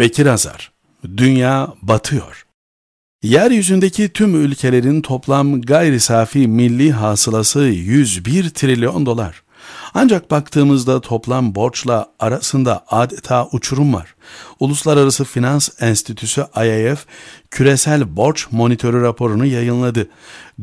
Bekir Azar Dünya batıyor. Yeryüzündeki tüm ülkelerin toplam gayri safi milli hasılası 101 trilyon dolar. Ancak baktığımızda toplam borçla arasında adeta uçurum var. Uluslararası Finans Enstitüsü IIF küresel borç monitörü raporunu yayınladı.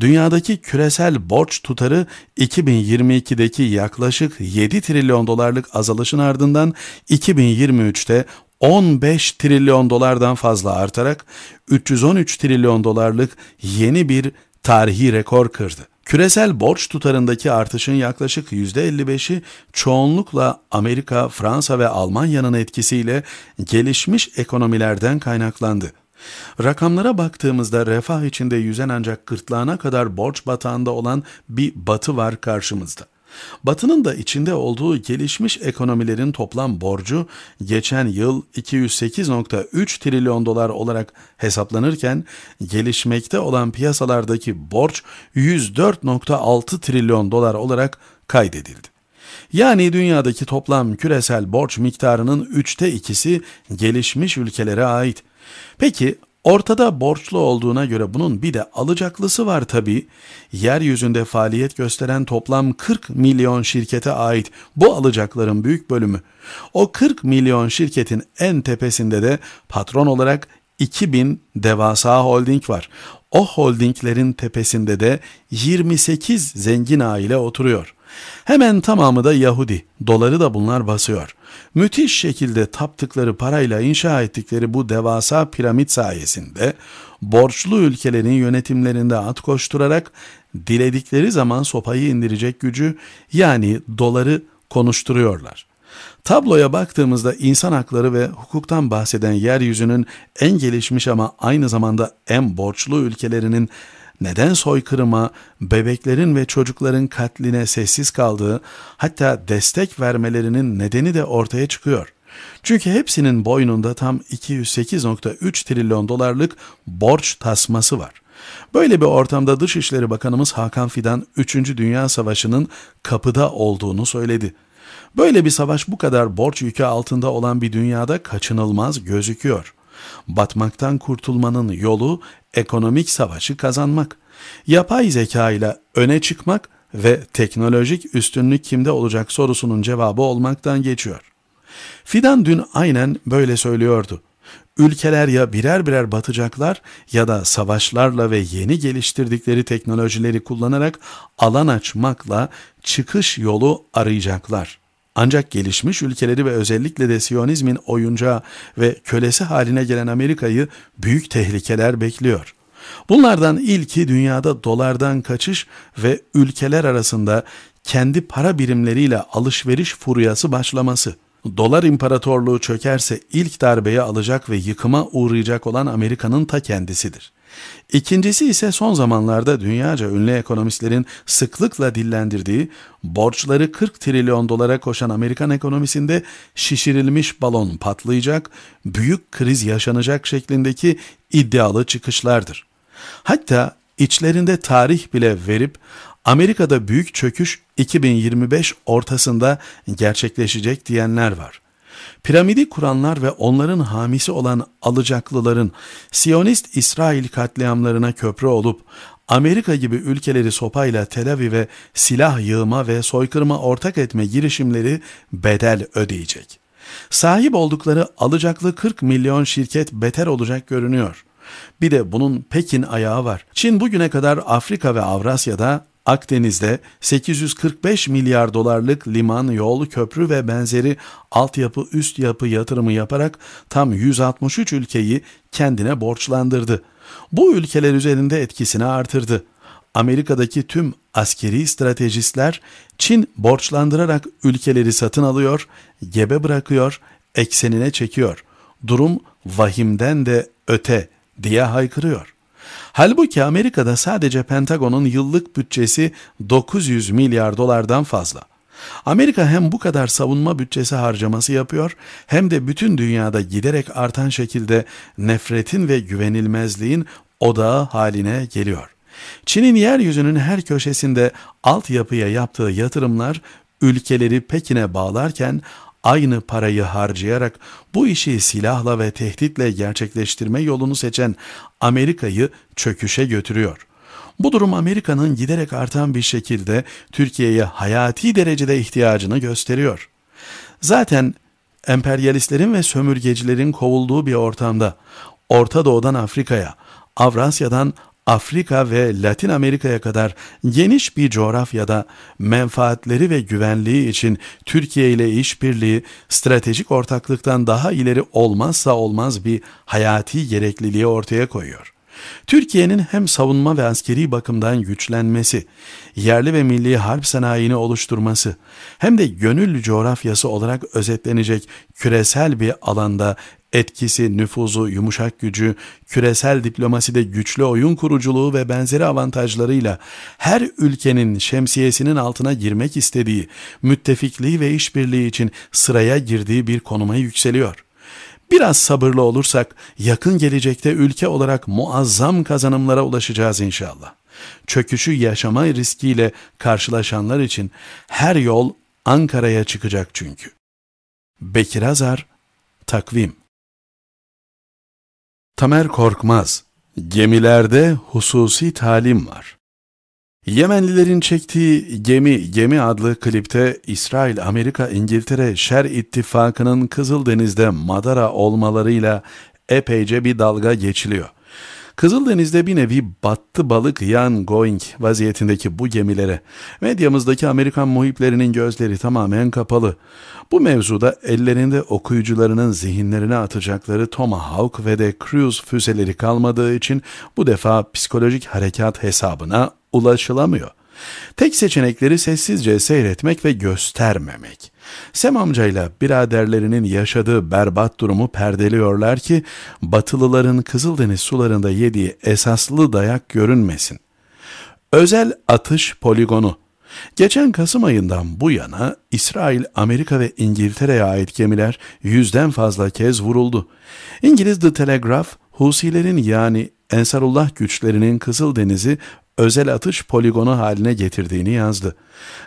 Dünyadaki küresel borç tutarı 2022'deki yaklaşık 7 trilyon dolarlık azalışın ardından 2023'te 15 trilyon dolardan fazla artarak 313 trilyon dolarlık yeni bir tarihi rekor kırdı. Küresel borç tutarındaki artışın yaklaşık %55'i çoğunlukla Amerika, Fransa ve Almanya'nın etkisiyle gelişmiş ekonomilerden kaynaklandı. Rakamlara baktığımızda refah içinde yüzen ancak gırtlağına kadar borç batağında olan bir batı var karşımızda. Batı'nın da içinde olduğu gelişmiş ekonomilerin toplam borcu geçen yıl 208.3 trilyon dolar olarak hesaplanırken gelişmekte olan piyasalardaki borç 104.6 trilyon dolar olarak kaydedildi. Yani dünyadaki toplam küresel borç miktarının üçte ikisi gelişmiş ülkelere ait. Peki Ortada borçlu olduğuna göre bunun bir de alacaklısı var tabii. Yeryüzünde faaliyet gösteren toplam 40 milyon şirkete ait bu alacakların büyük bölümü. O 40 milyon şirketin en tepesinde de patron olarak 2000 devasa holding var. O holdinglerin tepesinde de 28 zengin aile oturuyor. Hemen tamamı da Yahudi. Doları da bunlar basıyor. Müthiş şekilde taptıkları parayla inşa ettikleri bu devasa piramit sayesinde borçlu ülkelerin yönetimlerinde at koşturarak diledikleri zaman sopayı indirecek gücü yani doları konuşturuyorlar. Tabloya baktığımızda insan hakları ve hukuktan bahseden yeryüzünün en gelişmiş ama aynı zamanda en borçlu ülkelerinin neden soykırıma, bebeklerin ve çocukların katline sessiz kaldığı, hatta destek vermelerinin nedeni de ortaya çıkıyor. Çünkü hepsinin boynunda tam 208.3 trilyon dolarlık borç tasması var. Böyle bir ortamda Dışişleri Bakanımız Hakan Fidan 3. Dünya Savaşı'nın kapıda olduğunu söyledi. Böyle bir savaş bu kadar borç yükü altında olan bir dünyada kaçınılmaz gözüküyor. Batmaktan kurtulmanın yolu ekonomik savaşı kazanmak. Yapay zeka ile öne çıkmak ve teknolojik üstünlük kimde olacak sorusunun cevabı olmaktan geçiyor. Fidan dün aynen böyle söylüyordu. Ülkeler ya birer birer batacaklar ya da savaşlarla ve yeni geliştirdikleri teknolojileri kullanarak alan açmakla çıkış yolu arayacaklar.'' Ancak gelişmiş ülkeleri ve özellikle de Siyonizmin oyuncağı ve kölesi haline gelen Amerika'yı büyük tehlikeler bekliyor. Bunlardan ilki dünyada dolardan kaçış ve ülkeler arasında kendi para birimleriyle alışveriş furyası başlaması. Dolar imparatorluğu çökerse ilk darbeye alacak ve yıkıma uğrayacak olan Amerika'nın ta kendisidir. İkincisi ise son zamanlarda dünyaca ünlü ekonomistlerin sıklıkla dillendirdiği borçları 40 trilyon dolara koşan Amerikan ekonomisinde şişirilmiş balon patlayacak, büyük kriz yaşanacak şeklindeki iddialı çıkışlardır. Hatta içlerinde tarih bile verip Amerika'da büyük çöküş 2025 ortasında gerçekleşecek diyenler var. Piramidi kuranlar ve onların hamisi olan alacaklıların Siyonist İsrail katliamlarına köprü olup Amerika gibi ülkeleri sopayla Tel Aviv'e silah yığma ve soykırıma ortak etme girişimleri bedel ödeyecek. Sahip oldukları alacaklı 40 milyon şirket beter olacak görünüyor. Bir de bunun Pekin ayağı var. Çin bugüne kadar Afrika ve Avrasya'da Akdeniz'de 845 milyar dolarlık liman, yol, köprü ve benzeri altyapı üst yapı yatırımı yaparak tam 163 ülkeyi kendine borçlandırdı. Bu ülkeler üzerinde etkisini artırdı. Amerika'daki tüm askeri stratejistler Çin borçlandırarak ülkeleri satın alıyor, gebe bırakıyor, eksenine çekiyor. Durum vahimden de öte diye haykırıyor. Halbuki Amerika'da sadece Pentagon'un yıllık bütçesi 900 milyar dolardan fazla. Amerika hem bu kadar savunma bütçesi harcaması yapıyor hem de bütün dünyada giderek artan şekilde nefretin ve güvenilmezliğin odağı haline geliyor. Çin'in yeryüzünün her köşesinde altyapıya yaptığı yatırımlar ülkeleri Pekin'e bağlarken aynı parayı harcayarak bu işi silahla ve tehditle gerçekleştirme yolunu seçen Amerika'yı çöküşe götürüyor. Bu durum Amerika'nın giderek artan bir şekilde Türkiye'ye hayati derecede ihtiyacını gösteriyor. Zaten emperyalistlerin ve sömürgecilerin kovulduğu bir ortamda Orta Doğu'dan Afrika'ya, Avrasya'dan Afrika ve Latin Amerika'ya kadar geniş bir coğrafyada menfaatleri ve güvenliği için Türkiye ile işbirliği stratejik ortaklıktan daha ileri olmazsa olmaz bir hayati gerekliliği ortaya koyuyor. Türkiye'nin hem savunma ve askeri bakımdan güçlenmesi, yerli ve milli harp sanayini oluşturması, hem de gönüllü coğrafyası olarak özetlenecek küresel bir alanda etkisi, nüfuzu, yumuşak gücü, küresel diplomaside güçlü oyun kuruculuğu ve benzeri avantajlarıyla her ülkenin şemsiyesinin altına girmek istediği, müttefikliği ve işbirliği için sıraya girdiği bir konuma yükseliyor. Biraz sabırlı olursak yakın gelecekte ülke olarak muazzam kazanımlara ulaşacağız inşallah. Çöküşü yaşama riskiyle karşılaşanlar için her yol Ankara'ya çıkacak çünkü. Bekir Azar, Takvim Tamer Korkmaz, gemilerde hususi talim var. Yemenlilerin çektiği Gemi Gemi adlı klipte İsrail, Amerika, İngiltere Şer İttifakı'nın Kızıldeniz'de madara olmalarıyla epeyce bir dalga geçiliyor. Kızıldeniz'de bir nevi battı balık yan going vaziyetindeki bu gemilere medyamızdaki Amerikan muhiplerinin gözleri tamamen kapalı. Bu mevzuda ellerinde okuyucularının zihinlerine atacakları Tomahawk ve de Cruise füzeleri kalmadığı için bu defa psikolojik harekat hesabına ulaşılamıyor. Tek seçenekleri sessizce seyretmek ve göstermemek. Sem amcayla biraderlerinin yaşadığı berbat durumu perdeliyorlar ki Batılıların Kızıldeniz sularında yediği esaslı dayak görünmesin. Özel atış poligonu Geçen Kasım ayından bu yana İsrail, Amerika ve İngiltere'ye ait gemiler yüzden fazla kez vuruldu. İngiliz The Telegraph, Husilerin yani Ensarullah güçlerinin Kızıldeniz'i özel atış poligonu haline getirdiğini yazdı.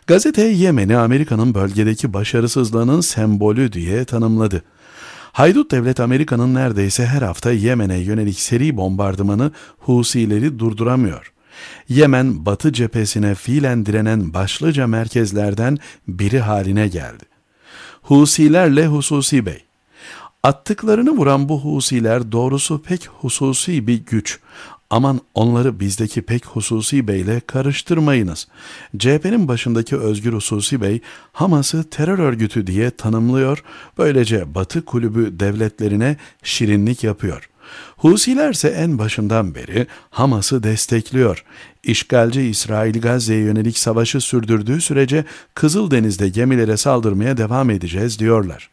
Gazete Yemen'i Amerika'nın bölgedeki başarısızlığının sembolü diye tanımladı. Haydut devlet Amerika'nın neredeyse her hafta Yemen'e yönelik seri bombardımanı Husileri durduramıyor. Yemen, Batı cephesine fiilen direnen başlıca merkezlerden biri haline geldi. Husilerle Hususi Bey Attıklarını vuran bu Husiler doğrusu pek hususi bir güç Aman onları bizdeki pek hususi beyle karıştırmayınız. CHP'nin başındaki Özgür Hususi Bey Hamas'ı terör örgütü diye tanımlıyor. Böylece Batı kulübü devletlerine şirinlik yapıyor. Husilerse en başından beri Hamas'ı destekliyor. İşgalci İsrail Gazze'ye yönelik savaşı sürdürdüğü sürece Kızıldeniz'de gemilere saldırmaya devam edeceğiz diyorlar.''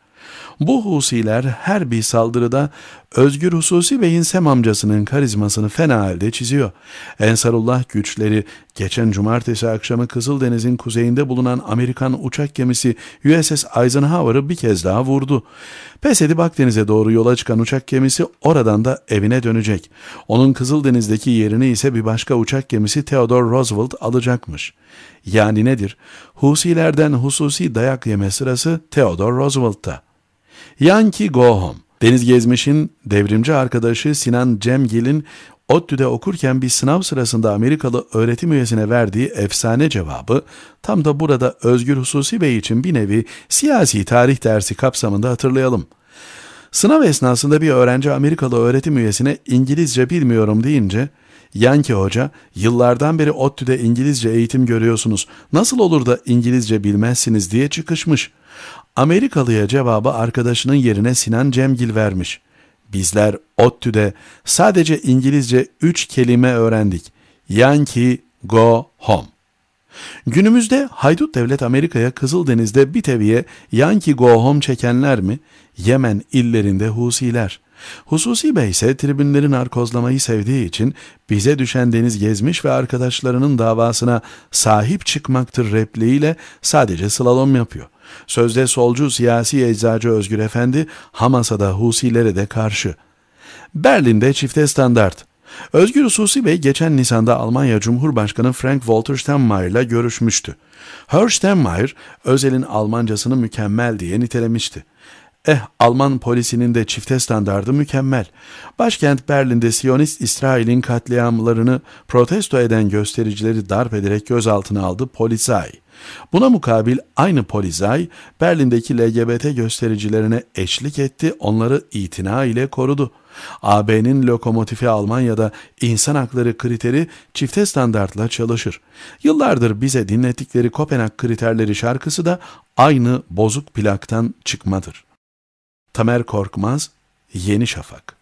Bu husiler her bir saldırıda Özgür Hususi ve İnsem amcasının karizmasını fena halde çiziyor. Ensarullah güçleri geçen cumartesi akşamı Kızıldeniz'in kuzeyinde bulunan Amerikan uçak gemisi USS Eisenhower'ı bir kez daha vurdu. Pes edip Akdeniz'e doğru yola çıkan uçak gemisi oradan da evine dönecek. Onun Kızıldeniz'deki yerini ise bir başka uçak gemisi Theodore Roosevelt alacakmış. Yani nedir? Husilerden hususi dayak yeme sırası Theodore Roosevelt'ta. Yankee Go Home. Deniz Gezmiş'in devrimci arkadaşı Sinan Cemgil'in ODTÜ'de okurken bir sınav sırasında Amerikalı öğretim üyesine verdiği efsane cevabı tam da burada Özgür Hususi Bey için bir nevi siyasi tarih dersi kapsamında hatırlayalım. Sınav esnasında bir öğrenci Amerikalı öğretim üyesine İngilizce bilmiyorum deyince Yankee Hoca, yıllardan beri ODTÜ'de İngilizce eğitim görüyorsunuz, nasıl olur da İngilizce bilmezsiniz diye çıkışmış.'' Amerikalıya cevabı arkadaşının yerine Sinan Cemgil vermiş. Bizler ODTÜ'de sadece İngilizce üç kelime öğrendik. Yankee, go home. Günümüzde haydut devlet Amerika'ya Kızıldeniz'de bir teviye Yankee go home çekenler mi? Yemen illerinde Husiler. Hususi Bey ise tribünleri narkozlamayı sevdiği için bize düşen deniz gezmiş ve arkadaşlarının davasına sahip çıkmaktır repliğiyle sadece slalom yapıyor. Sözde solcu siyasi eczacı Özgür Efendi Hamas'a da Husilere de karşı. Berlin'de çifte standart. Özgür Hususi Bey geçen Nisan'da Almanya Cumhurbaşkanı Frank Walter Steinmeier ile görüşmüştü. Herr Steinmeier, Özel'in Almancasını mükemmel diye nitelemişti. Eh Alman polisinin de çifte standardı mükemmel. Başkent Berlin'de Siyonist İsrail'in katliamlarını protesto eden göstericileri darp ederek gözaltına aldı Polizei. Buna mukabil aynı polizay Berlin'deki LGBT göstericilerine eşlik etti, onları itina ile korudu. AB'nin lokomotifi Almanya'da insan hakları kriteri çifte standartla çalışır. Yıllardır bize dinlettikleri Kopenhag kriterleri şarkısı da aynı bozuk plaktan çıkmadır. Tamer Korkmaz, Yeni Şafak